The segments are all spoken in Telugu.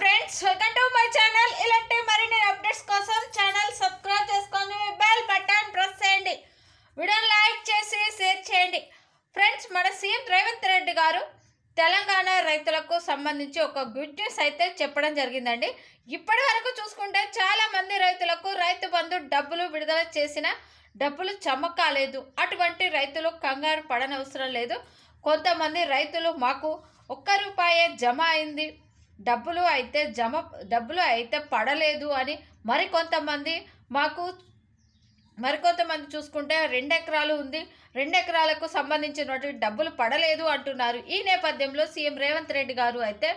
friends welcome to my channel ఇలాంటి మరిన్ని అప్డేట్స్ కోసం ఛానల్ సబ్స్క్రైబ్ చేసుకొని బెల్ బటన్ ప్రెస్ చేయండి వీడియోని లైక్ చేసి షేర్ చేయండి ఫ్రెండ్స్ మన సీఎం రేవంత్ రెడ్డి గారు తెలంగాణ రైతులకు సంబంధించి ఒక గుడ్ న్యూస్ అయితే చెప్పడం జరిగిందండి ఇప్పటి వరకు చూసుకుంటే చాలామంది రైతులకు రైతు బంధు డబ్బులు విడుదల చేసిన డబ్బులు చమకాలేదు అటువంటి రైతులు కంగారు పడనవసరం లేదు కొంతమంది రైతులు మాకు ఒక్క రూపాయే జమ అయింది డబ్బులు అయితే జమ డబ్బులు అయితే పడలేదు అని మరికొంతమంది మాకు మరికొంతమంది చూసుకుంటే రెండు ఎకరాలు ఉంది రెండు ఎకరాలకు సంబంధించినటువంటి డబ్బులు పడలేదు అంటున్నారు ఈ నేపథ్యంలో సీఎం రేవంత్ రెడ్డి గారు అయితే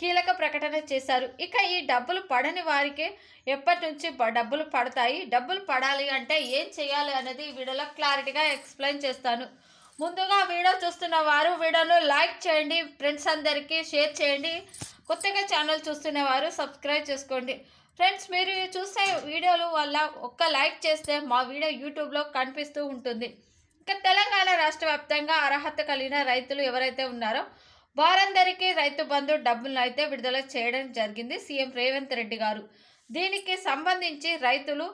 కీలక ప్రకటన చేశారు ఇక ఈ డబ్బులు పడని వారికి ఎప్పటి నుంచి డబ్బులు పడతాయి డబ్బులు పడాలి అంటే ఏం చేయాలి అనేది వీడలో వీడియోలో క్లారిటీగా ఎక్స్ప్లెయిన్ చేస్తాను ముందుగా వీడియో చూస్తున్న వారు వీడియోను లైక్ చేయండి ఫ్రెండ్స్ అందరికీ షేర్ చేయండి కొత్తగా ఛానల్ చూస్తున్న వారు సబ్స్క్రైబ్ చేసుకోండి ఫ్రెండ్స్ మీరు చూసే వీడియోలు వల్ల ఒక్క లైక్ చేస్తే మా వీడియో యూట్యూబ్లో కనిపిస్తూ ఉంటుంది ఇంకా తెలంగాణ రాష్ట్ర వ్యాప్తంగా అర్హత కలిగిన రైతులు ఎవరైతే ఉన్నారో వారందరికీ రైతు బంధు డబ్బులను అయితే విడుదల చేయడం జరిగింది సీఎం రేవంత్ రెడ్డి గారు దీనికి సంబంధించి రైతులు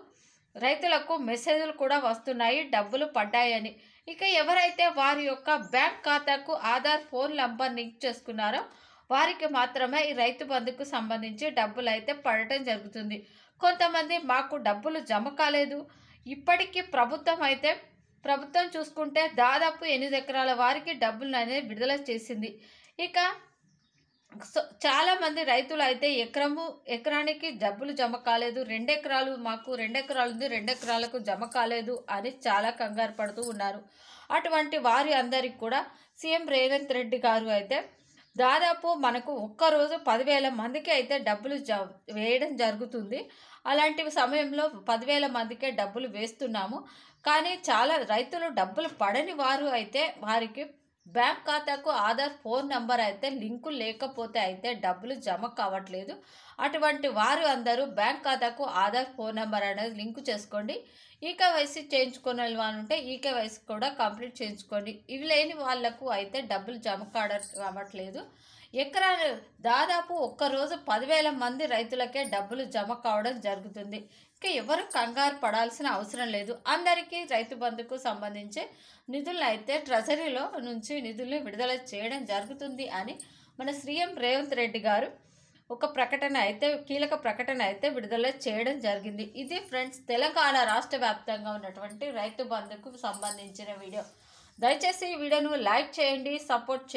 రైతులకు మెసేజ్లు కూడా వస్తున్నాయి డబ్బులు పడ్డాయని ఇక ఎవరైతే వారి యొక్క బ్యాంక్ ఖాతాకు ఆధార్ ఫోన్ నంబర్ లింక్ చేసుకున్నారో వారికి మాత్రమే ఈ రైతు బంధుకు సంబంధించి డబ్బులు అయితే పడటం జరుగుతుంది కొంతమంది మాకు డబ్బులు జమ కాలేదు ఇప్పటికీ ప్రభుత్వం అయితే ప్రభుత్వం చూసుకుంటే దాదాపు ఎనిమిది ఎకరాల వారికి డబ్బులు అనేది విడుదల చేసింది ఇక సో చాలామంది రైతులు అయితే ఎకరము ఎకరానికి జబ్బులు జమ కాలేదు రెండెకరాలు మాకు రెండెకరాలు ఉంది రెండెకరాలకు జమ కాలేదు అని చాలా కంగారు పడుతూ ఉన్నారు అటువంటి వారి అందరికి కూడా సీఎం రేవంత్ రెడ్డి గారు అయితే దాదాపు మనకు ఒక్కరోజు పదివేల మందికి అయితే డబ్బులు జ వేయడం జరుగుతుంది అలాంటి సమయంలో పదివేల మందికే డబ్బులు వేస్తున్నాము కానీ చాలా రైతులు డబ్బులు పడని వారు అయితే వారికి బ్యాంక్ ఖాతాకు ఆధార్ ఫోన్ నెంబర్ అయితే లింకు లేకపోతే అయితే డబ్బులు జమ కావట్లేదు అటువంటి వారు అందరూ బ్యాంక్ ఖాతాకు ఆధార్ ఫోన్ నెంబర్ అనేది లింకు చేసుకోండి ఈకేవైసీ చేయించుకునే వాళ్ళు ఉంటే ఈకేవైసీ కూడా కంప్లీట్ చేయించుకోండి ఇవి లేని వాళ్లకు అయితే డబ్బులు జమ కావట్లేదు ఎకరా దాదాపు ఒక్కరోజు పదివేల మంది రైతులకే డబ్బులు జమ కావడం జరుగుతుంది ఇంకా ఎవరు కంగారు పడాల్సిన అవసరం లేదు అందరికీ రైతు బంధుకు సంబంధించి నిధులను అయితే ట్రెజరీలో నుంచి నిధులను విడుదల చేయడం జరుగుతుంది అని మన సీఎం రేవంత్ రెడ్డి గారు ఒక ప్రకటన అయితే కీలక ప్రకటన అయితే విడుదల చేయడం జరిగింది ఇది ఫ్రెండ్స్ తెలంగాణ రాష్ట్ర వ్యాప్తంగా ఉన్నటువంటి రైతు బంధుకు సంబంధించిన వీడియో దయచేసి ఈ వీడియోను లైక్ చేయండి సపోర్ట్ చేయండి